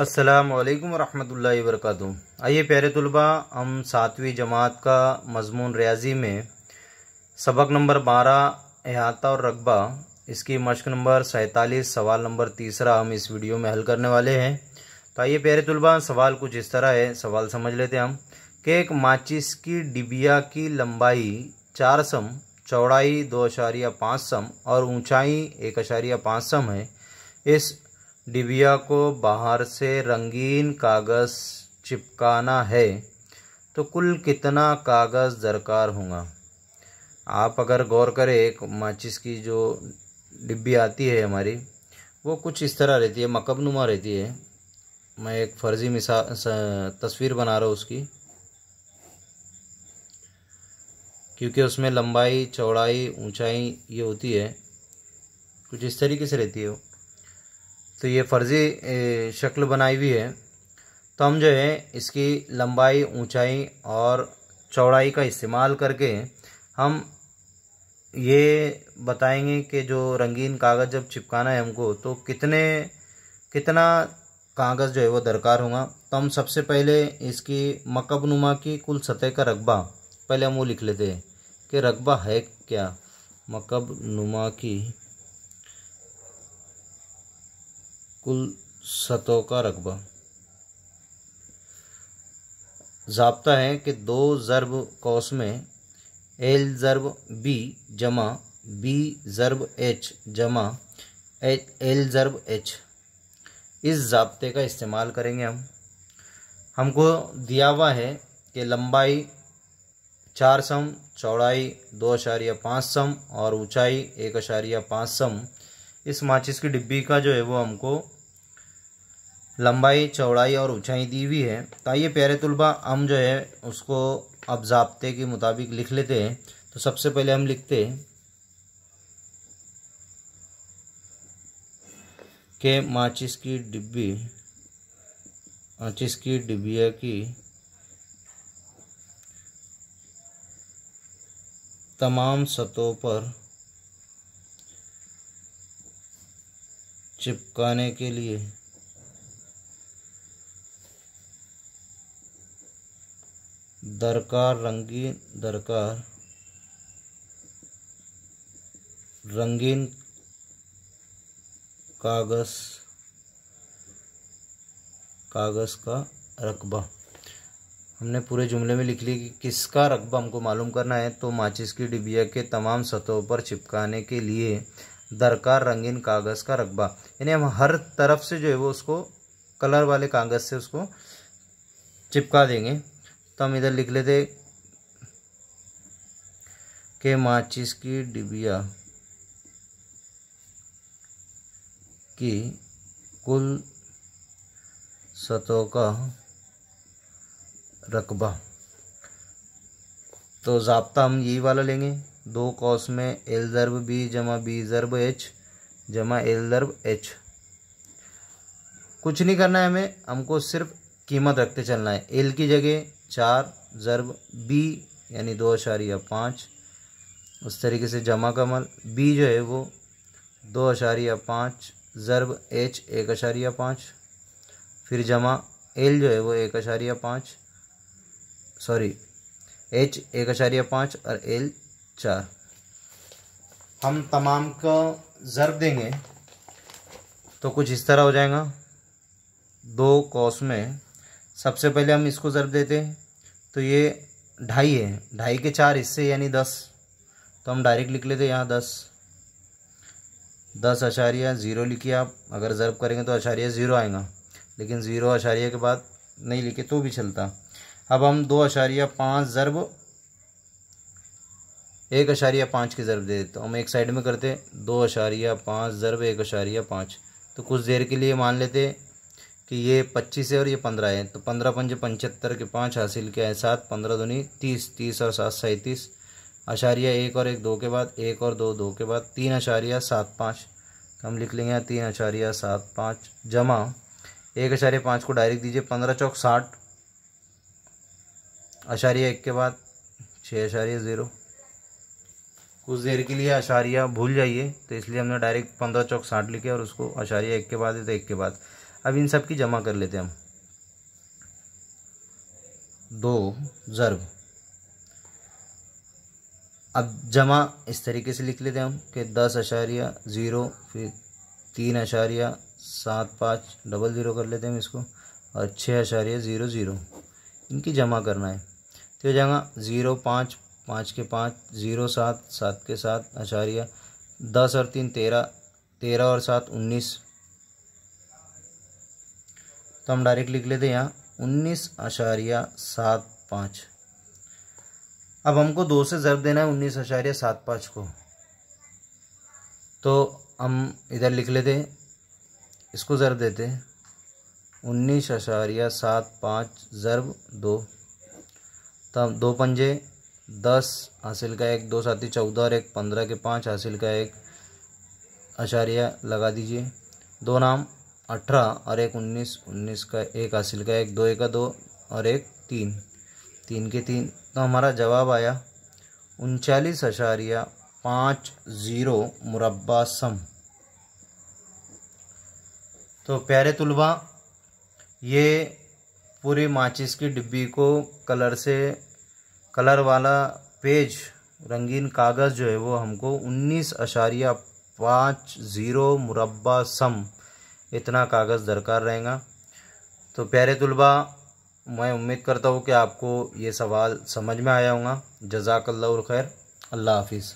अस्सलाम वालेकुम रहमतुल्लाहि आइए प्यारे तलबा हम सातवीं जमात का मजमून रियाजी में सबक नंबर बारह अहाता और रकबा इसकी मश्क नंबर सैतालीस सवाल नंबर तीसरा हम इस वीडियो में हल करने वाले हैं तो आइए प्यारे तलबा सवाल कुछ इस तरह है सवाल समझ लेते हैं हम कि एक माचिस की डिबिया की लंबाई चार सम चौड़ाई दो अशारिया पाँच सम और ऊंचाई एक अशारिया पाँच सम है इस डिबिया को बाहर से रंगीन कागज़ चिपकाना है तो कुल कितना कागज़ दरकार होगा आप अगर गौर करें एक माचिस की जो डिब्बी आती है हमारी वो कुछ इस तरह रहती है मकबनुमा रहती है मैं एक फर्जी मिसा तस्वीर बना रहा हूँ उसकी क्योंकि उसमें लंबाई चौड़ाई ऊंचाई ये होती है कुछ इस तरीके से रहती है वो तो ये फर्जी शक्ल बनाई हुई है तो हम जो है इसकी लंबाई ऊंचाई और चौड़ाई का इस्तेमाल करके हम ये बताएंगे कि जो रंगीन कागज़ जब चिपकाना है हमको तो कितने कितना कागज़ जो है वो दरकार होगा तो हम सबसे पहले इसकी मकब नुमा की कुल सतह का रकबा पहले हम वो लिख लेते हैं कि रकबा है क्या मकब नुमा की कुल सतों का रकबा जबता है कि दो ज़रब कोस में एल ज़रब बी जमा बी ज़रब एच जमा एल ज़रब एच इस जबते का इस्तेमाल करेंगे हम हमको दिया हुआ है कि लंबाई चार सम चौड़ाई दो अशारिया पाँच सम और ऊंचाई एक अशारिया पाँच सम इस माचिस की डिब्बी का जो है वो हमको लंबाई चौड़ाई और ऊंचाई दी हुई है ताइए तो प्यारे तलबा हम जो है उसको अब जबते के मुताबिक लिख लेते हैं तो सबसे पहले हम लिखते हैं के माचिस की डिब्बी माचिस की डिबिया की तमाम सतों पर चिपकाने के लिए दरकार रंगीन दरकार रंगीन कागज कागज का रकबा हमने पूरे जुमले में लिख लिया कि किसका रकबा हमको मालूम करना है तो माचिस की डिबिया के तमाम सतहों पर चिपकाने के लिए दरकार रंगीन कागज़ का रकबा यानी हम हर तरफ से जो है वो उसको कलर वाले कागज़ से उसको चिपका देंगे तो हम इधर लिख लेते के माचिस की डिबिया की कुल सतों का रकबा तो जबता हम यही वाला लेंगे दो कॉस में एल दर्ब बी जमा बी जर्ब एच जमा एल दर्ब एच कुछ नहीं करना है हमें हमको सिर्फ कीमत रखते चलना है एल की जगह चार ज़रब बी यानी दो अशारिया पाँच उस तरीके से जमा कमल बी जो है वो दो अशारिया पाँच ज़रब एच एक अशारिया पाँच फिर जमा एल जो है वो एक अशारिया पाँच सॉरी एच एक अशारिया पाँच और एल चार हम तमाम का ज़रब देंगे तो कुछ इस तरह हो जाएगा दो कॉस में सबसे पहले हम इसको ज़रब देते हैं तो ये ढाई है ढाई के चार हिस्से यानी दस तो हम डायरेक्ट लिख लेते हैं यहाँ दस दस अशारिया ज़ीरो लिखिए आप अगर ज़रब करेंगे तो अशारिया ज़ीरो आएगा लेकिन ज़ीरो अशारिया के बाद नहीं लिखे तो भी चलता अब हम दो अशारिया पाँच ज़रब एक अशारिया पाँच की ज़रब दे देते तो हम एक साइड में करते दो अशारिया पाँच ज़रब एक अशारिया पाँच तो कुछ देर के लिए मान लेते कि ये पच्चीस है और ये पंद्रह है तो पंद्रह पंच पंचहत्तर के पाँच हासिल किया है सात पंद्रह दूनी तीस तीस और सात सैंतीस अशारिया एक और एक दो के बाद एक और दो दो के बाद तीन अशारिया सात पाँच तो हम लिख लेंगे तीन अशारिया सात पाँच जमा एक अशारिया पाँच को डायरेक्ट दीजिए पंद्रह चौक साठ अशारिया एक के बाद छः अशारिया ज़ीरो कुछ देर के लिए अशारिया भूल जाइए तो इसलिए हमने डायरेक्ट पंद्रह चौक साठ लिखे और उसको अशारिया एक के बाद है तो एक के बाद अब इन सब की जमा कर लेते हैं हम दो ज़र्ब अब जमा इस तरीके से लिख लेते हैं हम कि दस अशारिया ज़ीरो फिर तीन अशारिया सात पाँच डबल ज़ीरो कर लेते हैं हम इसको और छः अशारिया ज़ीरो ज़ीरो इनकी जमा करना है तो हो जाएगा ज़ीरो पाँच पाँच के पाँच ज़ीरो सात सात के सात अशारिया दस और तीन तेरह तेरह और सात उन्नीस तो हम डायरेक्ट लिख लेते हैं यहाँ उन्नीस आशारिया सात पाँच अब हमको दो से ज़रब देना है उन्नीस आशारिया सात पाँच को तो हम इधर लिख लेते इसको ज़रब देते उन्नीस आशारिया सात पाँच ज़रब दो तो हम दो पंजे दस हासिल का एक दो साथी चौदह और एक पंद्रह के पाँच हासिल का एक आशारिया लगा दीजिए दो नाम अठारह और एक उन्नीस उन्नीस का एक हासिल का एक दो एक का दो और एक तीन तीन के तीन तो हमारा जवाब आया उनचालीस अशारिया पाँच ज़ीरो मुरबा सम तो प्यारे तुलबा ये पूरी माचिस की डिब्बी को कलर से कलर वाला पेज रंगीन कागज़ जो है वो हमको उन्नीस अशारिया पाँच ज़ीरो मुरबा सम इतना कागज़ दरकार रहेगा तो प्यारे तलबा मैं उम्मीद करता हूँ कि आपको ये सवाल समझ में आया होगा जजाकल्ला खैर अल्लाह हाफिज़